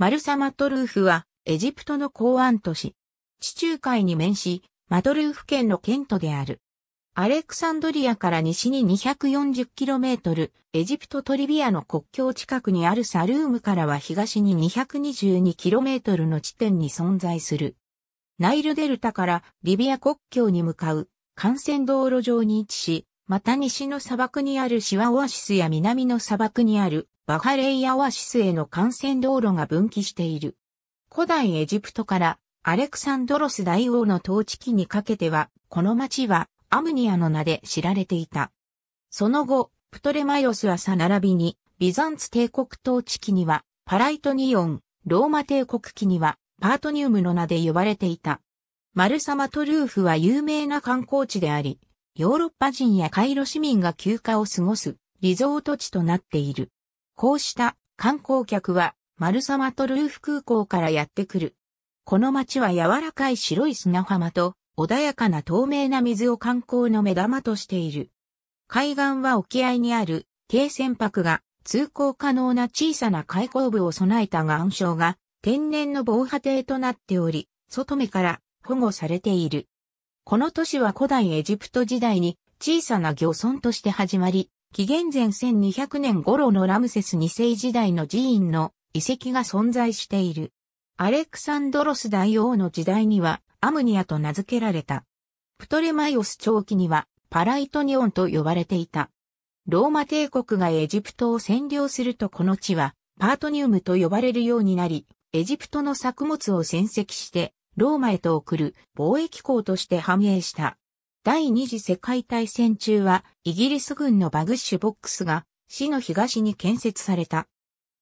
マルサ・マトルーフは、エジプトの港湾都市。地中海に面し、マトルーフ県の県都である。アレクサンドリアから西に 240km、エジプトトリビアの国境近くにあるサルームからは東に 222km の地点に存在する。ナイルデルタからリビア国境に向かう幹線道路上に位置し、また西の砂漠にあるシワオアシスや南の砂漠にあるバハレイアオアシスへの幹線道路が分岐している。古代エジプトからアレクサンドロス大王の統治期にかけては、この町はアムニアの名で知られていた。その後、プトレマイオスはさ並びに、ビザンツ帝国統治期には、パライトニオン、ローマ帝国期には、パートニウムの名で呼ばれていた。マルサマトルーフは有名な観光地であり、ヨーロッパ人やカイロ市民が休暇を過ごすリゾート地となっている。こうした観光客はマルサマトルーフ空港からやってくる。この街は柔らかい白い砂浜と穏やかな透明な水を観光の目玉としている。海岸は沖合にある軽船舶が通行可能な小さな開口部を備えた岩礁が天然の防波堤となっており、外目から保護されている。この都市は古代エジプト時代に小さな漁村として始まり、紀元前1200年頃のラムセス2世時代の寺院の遺跡が存在している。アレクサンドロス大王の時代にはアムニアと名付けられた。プトレマイオス長期にはパライトニオンと呼ばれていた。ローマ帝国がエジプトを占領するとこの地はパートニウムと呼ばれるようになり、エジプトの作物を占績してローマへと送る貿易港として繁栄した。第二次世界大戦中はイギリス軍のバグッシュボックスが市の東に建設された。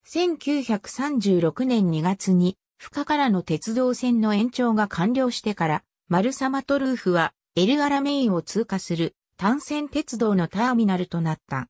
1936年2月に深からの鉄道線の延長が完了してからマルサマトルーフはエルアラメインを通過する単線鉄道のターミナルとなった。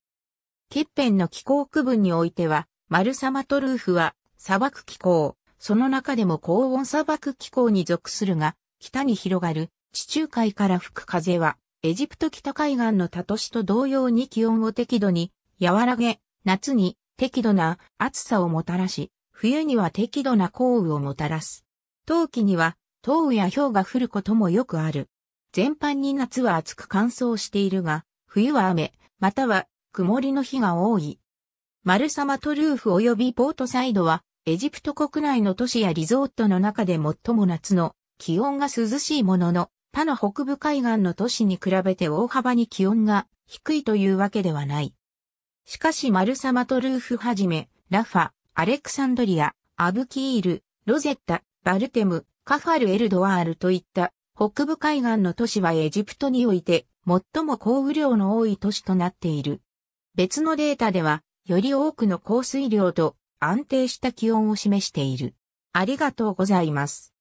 ケッペンの気候区分においては、マルサマトルーフは砂漠気候、その中でも高温砂漠気候に属するが、北に広がる地中海から吹く風は、エジプト北海岸のタトシと同様に気温を適度に和らげ、夏に適度な暑さをもたらし、冬には適度な降雨をもたらす。冬季には、冬雨や氷が降ることもよくある。全般に夏は暑く乾燥しているが、冬は雨、または曇りの日が多い。マルサマトルーフ及びポートサイドはエジプト国内の都市やリゾートの中で最も夏の気温が涼しいものの、他の北部海岸の都市に比べて大幅に気温が低いというわけではない。しかしマルサマトルーフはじめ、ラファ、アレクサンドリア、アブキール、ロゼッタ、バルテム、カファル・エルドワールといった北部海岸の都市はエジプトにおいて最も降雨量の多い都市となっている。別のデータでは、より多くの降水量と安定した気温を示している。ありがとうございます。